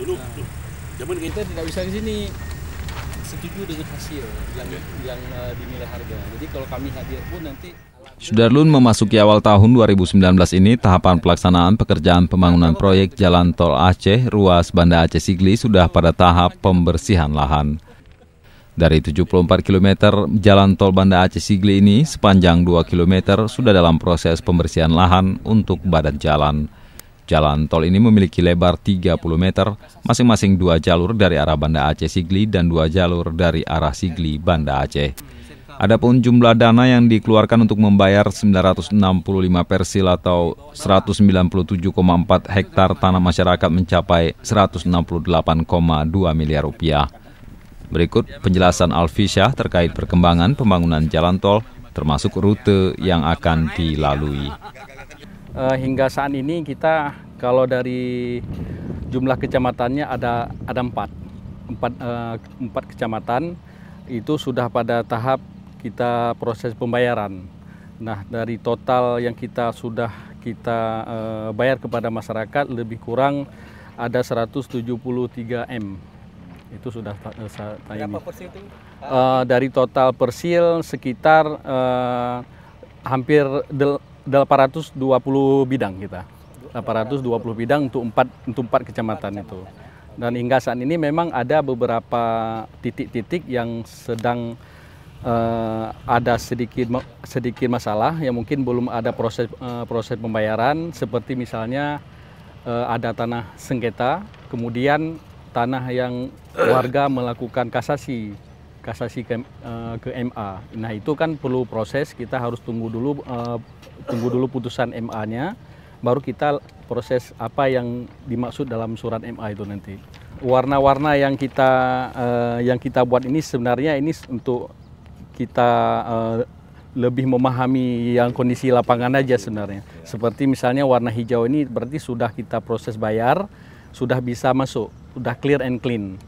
dulu nah. betul. Cuman kita tidak bisa di sini setuju dengan hasil yang, okay. yang uh, dinilai harga. Jadi kalau kami hadir pun nanti Sudarlun memasuki awal tahun 2019 ini tahapan pelaksanaan pekerjaan pembangunan proyek Jalan Tol Aceh ruas Banda Aceh Sigli sudah pada tahap pembersihan lahan. Dari 74 km jalan tol Banda Aceh Sigli ini sepanjang 2 km sudah dalam proses pembersihan lahan untuk badan jalan. Jalan tol ini memiliki lebar 30 meter, masing-masing dua jalur dari arah Banda Aceh Sigli dan dua jalur dari arah Sigli Banda Aceh. Adapun jumlah dana yang dikeluarkan untuk membayar 965 persil atau 197,4 hektar tanah masyarakat mencapai 168,2 miliar rupiah. Berikut penjelasan Alfisyah terkait perkembangan pembangunan jalan tol termasuk rute yang akan dilalui eh, hingga saat ini kita kalau dari jumlah kecamatannya ada ada empat empat eh, empat kecamatan itu sudah pada tahap kita proses pembayaran. Nah dari total yang kita sudah kita eh, bayar kepada masyarakat lebih kurang ada 173 m itu sudah eh, saat ini. persil itu? Uh, dari total persil sekitar uh, hampir del, 820 bidang kita. 820 bidang untuk empat untuk empat kecamatan itu. Dan hingga saat ini memang ada beberapa titik-titik yang sedang uh, ada sedikit sedikit masalah yang mungkin belum ada proses uh, proses pembayaran seperti misalnya uh, ada tanah sengketa, kemudian tanah yang warga melakukan kasasi kasasi ke, eh, ke MA. Nah itu kan perlu proses kita harus tunggu dulu eh, tunggu dulu putusan MA-nya, baru kita proses apa yang dimaksud dalam surat MA itu nanti. Warna-warna yang kita eh, yang kita buat ini sebenarnya ini untuk kita lebih memahami yang kondisi lapangan aja sebenarnya. Iya. Seperti misalnya warna hijau ini berarti sudah kita proses bayar, sudah bisa masuk, sudah clear and clean.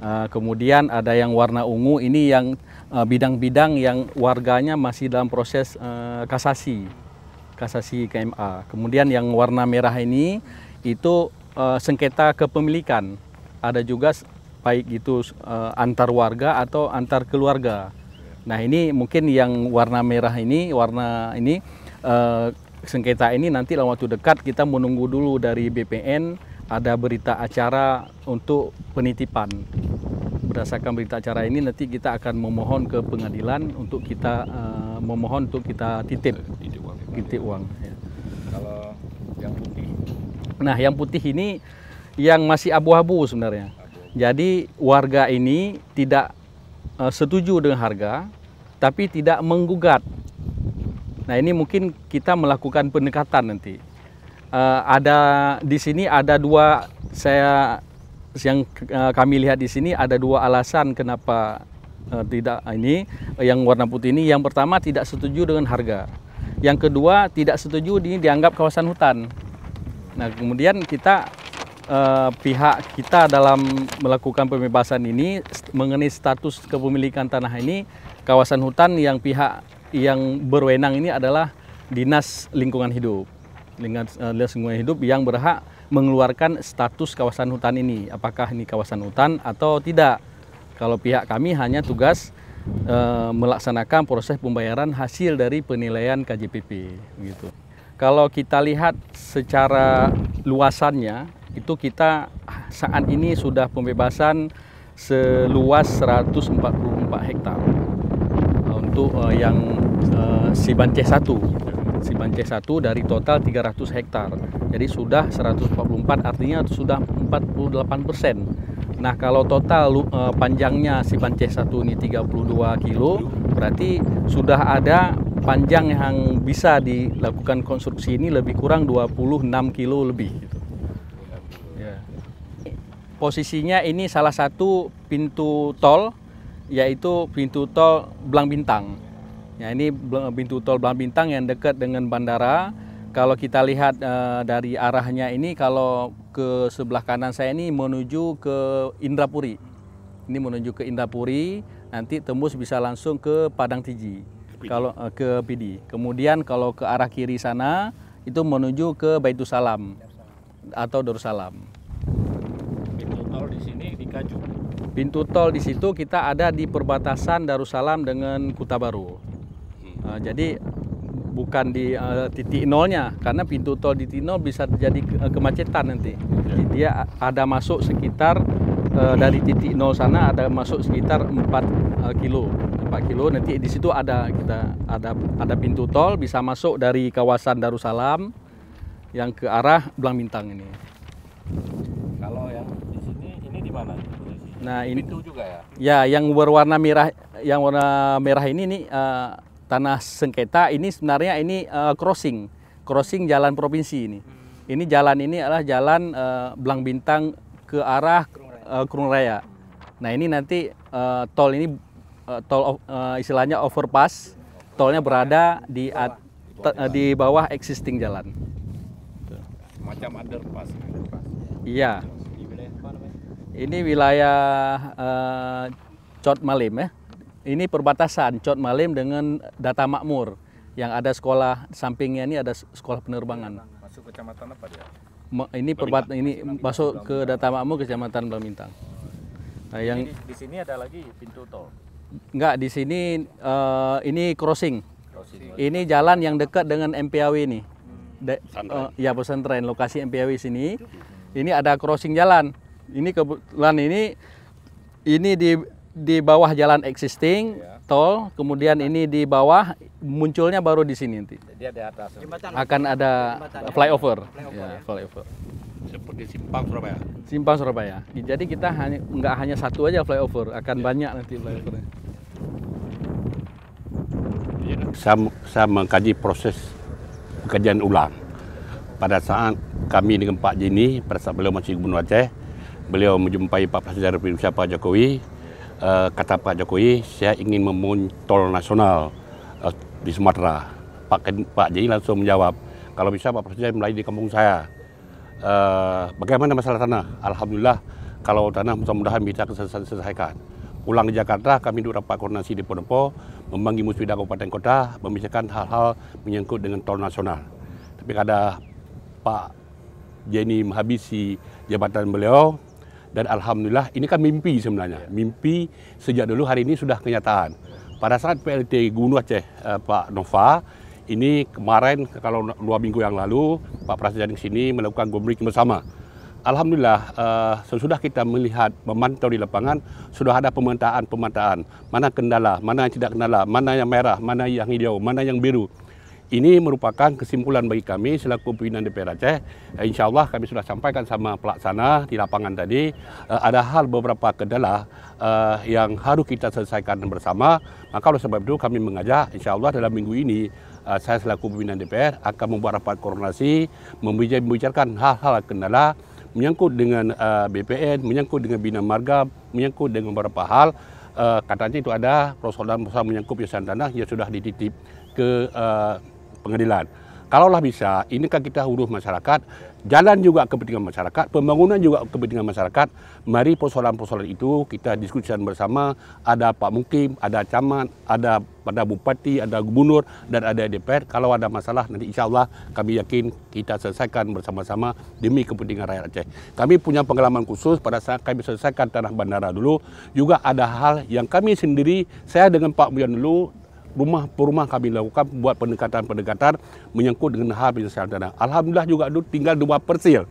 Eh, kemudian ada yang warna ungu ini yang eh, bidang-bidang uh, yang warganya masih dalam proses uh, kasasi, kasasi KMA. Kemudian yang warna merah ini itu uh, sengketa kepemilikan. Ada juga baik itu uh, antar warga atau antar keluarga. Nah ini mungkin yang warna merah ini, warna ini uh, sengketa ini nanti dalam waktu dekat kita menunggu dulu dari BPN ada berita acara untuk penitipan berdasarkan berita acara ini nanti kita akan memohon ke pengadilan untuk kita uh, memohon untuk kita titip titip uang. Ya. Kalau yang putih. Nah, yang putih ini yang masih abu-abu sebenarnya. Jadi warga ini tidak uh, setuju dengan harga tapi tidak menggugat. Nah, ini mungkin kita melakukan pendekatan nanti. Uh, ada di sini ada dua saya yang eh, kami lihat di sini ada dua alasan kenapa eh, tidak ini eh, yang warna putih ini. Yang pertama tidak setuju dengan harga. Yang kedua tidak setuju ini dianggap kawasan hutan. Nah kemudian kita uh, pihak kita dalam melakukan pembebasan ini mengenai status kepemilikan tanah ini kawasan hutan yang pihak yang berwenang ini adalah dinas lingkungan hidup lingkungan, uh, eh, lingkungan hidup yang berhak mengeluarkan status kawasan hutan ini. Apakah ini kawasan hutan atau tidak? Kalau pihak kami hanya tugas eh, melaksanakan proses pembayaran hasil dari penilaian KJPP. Gitu. Kalau kita lihat secara luasannya, itu kita saat ini sudah pembebasan seluas 144 hektar untuk uh, yang uh, si satu. 1 si Bancai 1 dari total 300 hektar. Jadi sudah 144 artinya sudah 48 persen. Nah kalau total uh, panjangnya si Banceh 1 ini 32 kilo, berarti sudah ada panjang yang bisa dilakukan konstruksi ini lebih kurang 26 kilo lebih. Gitu. Ya. Posisinya ini salah satu pintu tol, yaitu pintu tol Belang Bintang. Ya ini pintu tol Belang Bintang yang dekat dengan bandara. Kalau kita lihat uh, dari arahnya ini kalau ke sebelah kanan saya ini menuju ke Indrapuri. Ini menuju ke Indrapuri, nanti tembus bisa langsung ke Padang Tiji. Kalau uh, ke Pidi. Kemudian kalau ke arah kiri sana itu menuju ke Baitu Salam atau Darussalam. Pintu tol di sini di Kaju. Pintu tol di situ kita ada di perbatasan Darussalam dengan Kuta Baru. Eh, jadi bukan di uh, titik nolnya karena pintu tol di titik nol bisa terjadi ke eh, kemacetan nanti. Ya. Jadi dia ada masuk sekitar uh, dari titik nol sana ada masuk sekitar 4 uh, kilo. 4 kilo nanti di situ ada kita ada ada pintu tol bisa masuk dari kawasan Darussalam yang ke arah Belang Bintang ini. Kalau yang di sini ini di mana? Nah, ini pintu juga ya. Ya, yang berwarna merah yang warna merah ini nih uh, tanah sengketa ini sebenarnya ini uh, crossing crossing jalan provinsi ini. Hmm. Ini jalan ini adalah jalan uh, Belang Bintang ke arah uh, Kurung Raya. Nah ini nanti uh, tol ini uh, tol uh, istilahnya overpass, tolnya berada di at, uh, di bawah existing jalan. Macam underpass. Iya. Ini wilayah uh, Cot Malim ya ini perbatasan Cot Malim dengan Data Makmur yang ada sekolah sampingnya ini ada sekolah penerbangan. Iya, masuk kecamatan apa dia? Ma, ini perbat ini masuk ke Data Makmur kecamatan Belamintang. Nah, yang di, di sini ada lagi pintu tol. Enggak, di sini uh, ini crossing. crossing. Ini jalan yang dekat dengan MPAW ini. Hmm. De, uh, ya pesantren lokasi MPAW sini. Ini ada crossing jalan. Ini kebetulan ini ini di di bawah jalan existing ya. tol, kemudian ini di bawah munculnya baru di sini nanti. Jadi ada atas. Jembatan. Akan ada Jembatan. flyover. Flyover. Ya, ya. flyover. Seperti simpang Surabaya. Simpang Surabaya. Jadi kita hanya nggak hanya satu aja flyover, akan ya. banyak nanti flyovernya. Iya, saya, saya mengkaji proses pekerjaan ulang. Pada saat kami dengan Pak Jini, pada saat beliau masih Gubernur Aceh, beliau menjumpai Pak Presiden Republik Indonesia Pak Jokowi, uh, kata Pak Jokowi, saya ingin membangun tol nasional uh, di Sumatera. Pak, Pak Jadi langsung menjawab, kalau bisa Pak Presiden mulai di kampung saya. Uh, bagaimana masalah tanah? Alhamdulillah, kalau tanah mudah-mudahan bisa diselesaikan. Pulang ke Jakarta, kami duduk rapat koordinasi di Ponopo, membagi musbida kabupaten kota, membicarakan hal-hal menyangkut dengan tol nasional. Tapi kada Pak Jenny menghabisi jabatan beliau, dan alhamdulillah ini kan mimpi sebenarnya. Ya. Mimpi sejak dulu hari ini sudah kenyataan. Pada saat PLT Gunung Aceh eh, Pak Nova ini kemarin kalau dua minggu yang lalu Pak Presiden sini melakukan gombrik bersama. Alhamdulillah eh, sesudah kita melihat memantau di lapangan sudah ada pemetaan-pemetaan mana kendala, mana yang tidak kendala, mana yang merah, mana yang hijau, mana yang biru ini merupakan kesimpulan bagi kami selaku pimpinan DPR Aceh. Eh, insya Allah kami sudah sampaikan sama pelaksana di lapangan tadi. Eh, ada hal beberapa kendala eh, yang harus kita selesaikan bersama. Maka oleh sebab itu kami mengajak insya Allah dalam minggu ini saya selaku pimpinan DPR akan membuat rapat koordinasi, membicarakan hal-hal kendala menyangkut dengan BPN, menyangkut dengan Bina Marga, menyangkut dengan beberapa hal. katanya itu ada persoalan-persoalan menyangkut pesan tanah yang sudah dititip ke pengadilan. Kalaulah bisa, ini kan kita huruf masyarakat, jalan juga kepentingan masyarakat, pembangunan juga kepentingan masyarakat. Mari persoalan-persoalan itu kita diskusikan bersama, ada Pak Mukim, ada Camat, ada pada Bupati, ada Gubernur, dan ada DPR. Kalau ada masalah, nanti insya Allah kami yakin kita selesaikan bersama-sama demi kepentingan rakyat Aceh. Kami punya pengalaman khusus pada saat kami selesaikan tanah bandara dulu, juga ada hal yang kami sendiri, saya dengan Pak Muyan dulu, rumah perumah kami lakukan buat pendekatan-pendekatan menyangkut dengan hal penyelesaian tanah. Alhamdulillah juga itu tinggal dua persil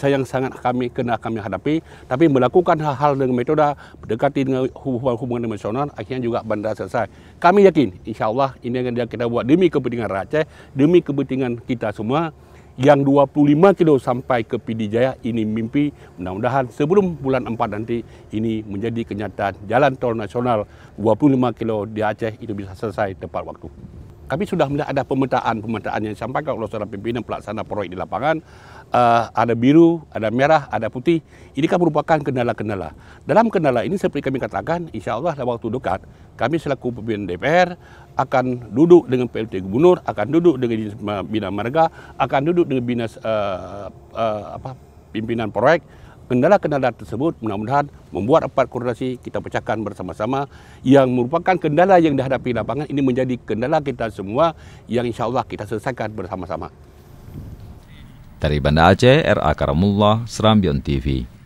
yang sangat kami kena kami hadapi tapi melakukan hal-hal dengan metode mendekati dengan hubungan-hubungan emosional akhirnya juga bandar selesai kami yakin insyaallah ini yang kita buat demi kepentingan rakyat demi kepentingan kita semua yang 25 kilo sampai ke PD Jaya ini mimpi mudah-mudahan sebelum bulan 4 nanti ini menjadi kenyataan jalan tol nasional 25 kilo di Aceh itu bisa selesai tepat waktu. kami sudah melihat ada pemetaan-pemetaan yang disampaikan oleh seorang pimpinan pelaksana proyek di lapangan. Uh, ada biru, ada merah, ada putih. Ini kan merupakan kendala-kendala. Dalam kendala ini seperti kami katakan, insya Allah dalam waktu dekat, kami selaku pimpinan DPR akan duduk dengan PLT Gubernur, akan duduk dengan Bina Marga, akan duduk dengan Bina uh, eh, uh, eh, apa, pimpinan proyek, kendala-kendala tersebut mudah-mudahan membuat rapat koordinasi kita pecahkan bersama-sama yang merupakan kendala yang dihadapi lapangan ini menjadi kendala kita semua yang insyaAllah kita selesaikan bersama-sama. Dari Banda Aceh, R.A. Karamullah, Serambion TV.